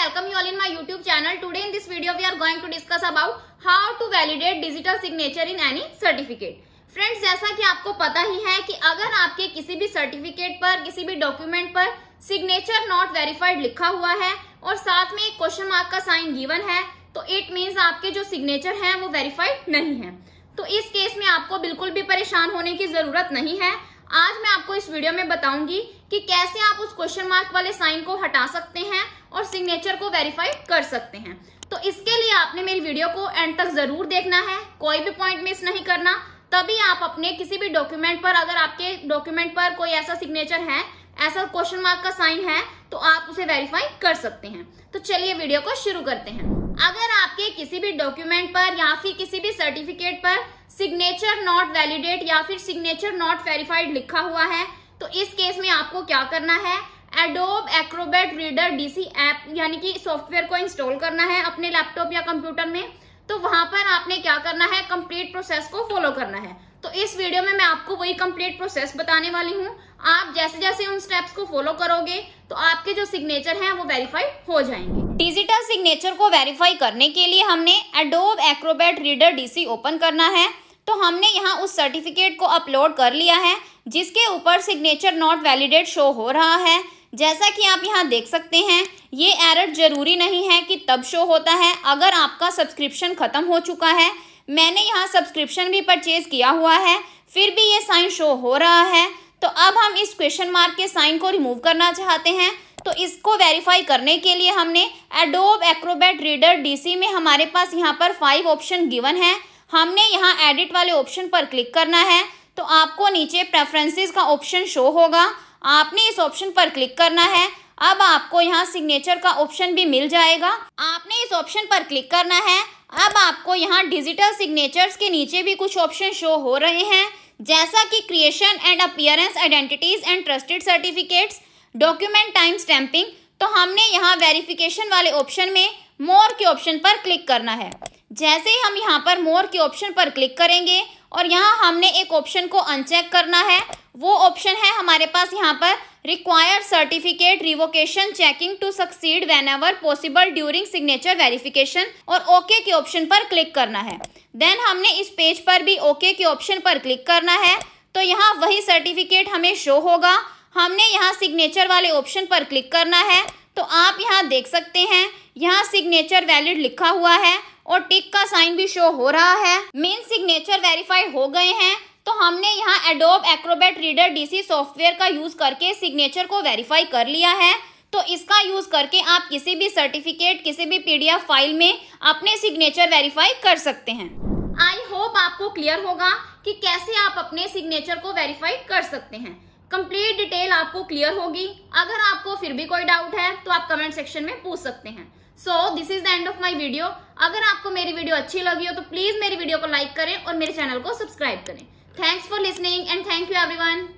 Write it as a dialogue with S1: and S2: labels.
S1: welcome you all in my YouTube channel today in this video we are going to discuss about how to validate digital signature in any certificate friends जैसा कि आपको पता ही है कि अगर आपके किसी भी सर्टिफिकेट पर किसी भी डॉक्यूमेंट पर सिग्नेचर नॉट वेरीफाइड लिखा हुआ है और साथ में एक क्वेश्चन मार्क का साइन गिवन है तो इट मीन्स आपके जो सिग्नेचर है वो वेरीफाइड नहीं है तो इस केस में आपको बिल्कुल भी परेशान होने की जरूरत नहीं है आज मैं आपको इस वीडियो में बताऊंगी कि कैसे आप उस क्वेश्चन मार्क वाले साइन को हटा सकते हैं और सिग्नेचर को वेरीफाई कर सकते हैं तो इसके लिए आपने मेरी वीडियो को एंड तक जरूर देखना है कोई भी पॉइंट मिस नहीं करना तभी आप अपने किसी भी डॉक्यूमेंट पर अगर आपके डॉक्यूमेंट पर कोई ऐसा सिग्नेचर है ऐसा क्वेश्चन मार्क का साइन है तो आप उसे वेरीफाई कर सकते हैं तो चलिए वीडियो को शुरू करते हैं अगर आपके किसी भी डॉक्यूमेंट पर या फिर किसी भी सर्टिफिकेट पर सिग्नेचर नॉट वैलिडेट या फिर सिग्नेचर नॉट वेरीफाइड लिखा हुआ है तो इस केस में आपको क्या करना है Adobe Acrobat Reader DC app यानी कि सॉफ्टवेयर को इंस्टॉल करना है अपने लैपटॉप या कंप्यूटर में तो वहां पर आपने क्या करना है कंप्लीट प्रोसेस को फॉलो करना है तो इस वीडियो में मैं आपको वही कंप्लीट प्रोसेस बताने वाली हूँ आप जैसे जैसे उन स्टेप्स को फॉलो करोगे तो आपके जो सिग्नेचर हैं वो वेरीफाई हो जाएंगे डिजिटल सिग्नेचर को वेरीफाई करने के लिए हमने Adobe Acrobat Reader DC open करना है तो हमने यहाँ उस सर्टिफिकेट को अपलोड कर लिया है जिसके ऊपर सिग्नेचर नॉट वैलिडेट शो हो रहा है जैसा कि आप यहाँ देख सकते हैं ये एरर ज़रूरी नहीं है कि तब शो होता है अगर आपका सब्सक्रिप्शन ख़त्म हो चुका है मैंने यहाँ सब्सक्रिप्शन भी परचेज़ किया हुआ है फिर भी ये साइन शो हो रहा है तो अब हम इस क्वेश्चन मार्क के साइन को रिमूव करना चाहते हैं तो इसको वेरीफाई करने के लिए हमने एडोब एक्रोबैट रीडर डी में हमारे पास यहाँ पर फाइव ऑप्शन गिवन है हमने यहाँ एडिट वाले ऑप्शन पर क्लिक करना है तो आपको नीचे प्रेफरेंसेस का ऑप्शन शो होगा आपने इस ऑप्शन पर क्लिक करना है अब आपको यहाँ सिग्नेचर का ऑप्शन भी मिल जाएगा आपने इस ऑप्शन पर क्लिक करना है अब आपको यहाँ डिजिटल सिग्नेचर्स के नीचे भी कुछ ऑप्शन शो हो रहे हैं जैसा कि creation and appearance identities and trusted certificates document time stamping तो हमने यहाँ वेरिफिकेशन वाले ऑप्शन में मोर के ऑप्शन पर क्लिक करना है जैसे ही हम यहाँ पर मोर के ऑप्शन पर क्लिक करेंगे और यहाँ हमने एक ऑप्शन को अनचेक करना है वो ऑप्शन है हमारे पास यहाँ पर require certificate revocation checking to succeed whenever possible during signature verification और ओके okay के ऑप्शन पर क्लिक करना है देन हमने इस पेज पर भी ओके okay के ऑप्शन पर क्लिक करना है तो यहाँ वही सर्टिफिकेट हमें शो होगा हमने यहाँ सिग्नेचर वाले ऑप्शन पर क्लिक करना है तो आप यहाँ देख सकते हैं यहाँ सिग्नेचर वैलिड लिखा हुआ है और टिक का साइन भी शो हो रहा है मेन सिग्नेचर वेरीफाई हो गए हैं तो हमने यहाँ Adobe Acrobat Reader DC software का यूज करके सिग्नेचर को वेरीफाई कर लिया है तो इसका यूज करके आप किसी भी सर्टिफिकेट किसी भी पीडीएफ फाइल में अपने सिग्नेचर वेरीफाई कर सकते हैं आई होप आपको क्लियर होगा कि कैसे आप अपने सिग्नेचर को वेरीफाई कर सकते हैं कंप्लीट डिटेल आपको क्लियर होगी अगर आपको फिर भी कोई डाउट है तो आप कमेंट सेक्शन में पूछ सकते हैं so this is the end of my video अगर आपको मेरी वीडियो अच्छी लगी हो तो प्लीज मेरी वीडियो को लाइक करें और मेरे चैनल को सब्सक्राइब करें thanks for listening and thank you every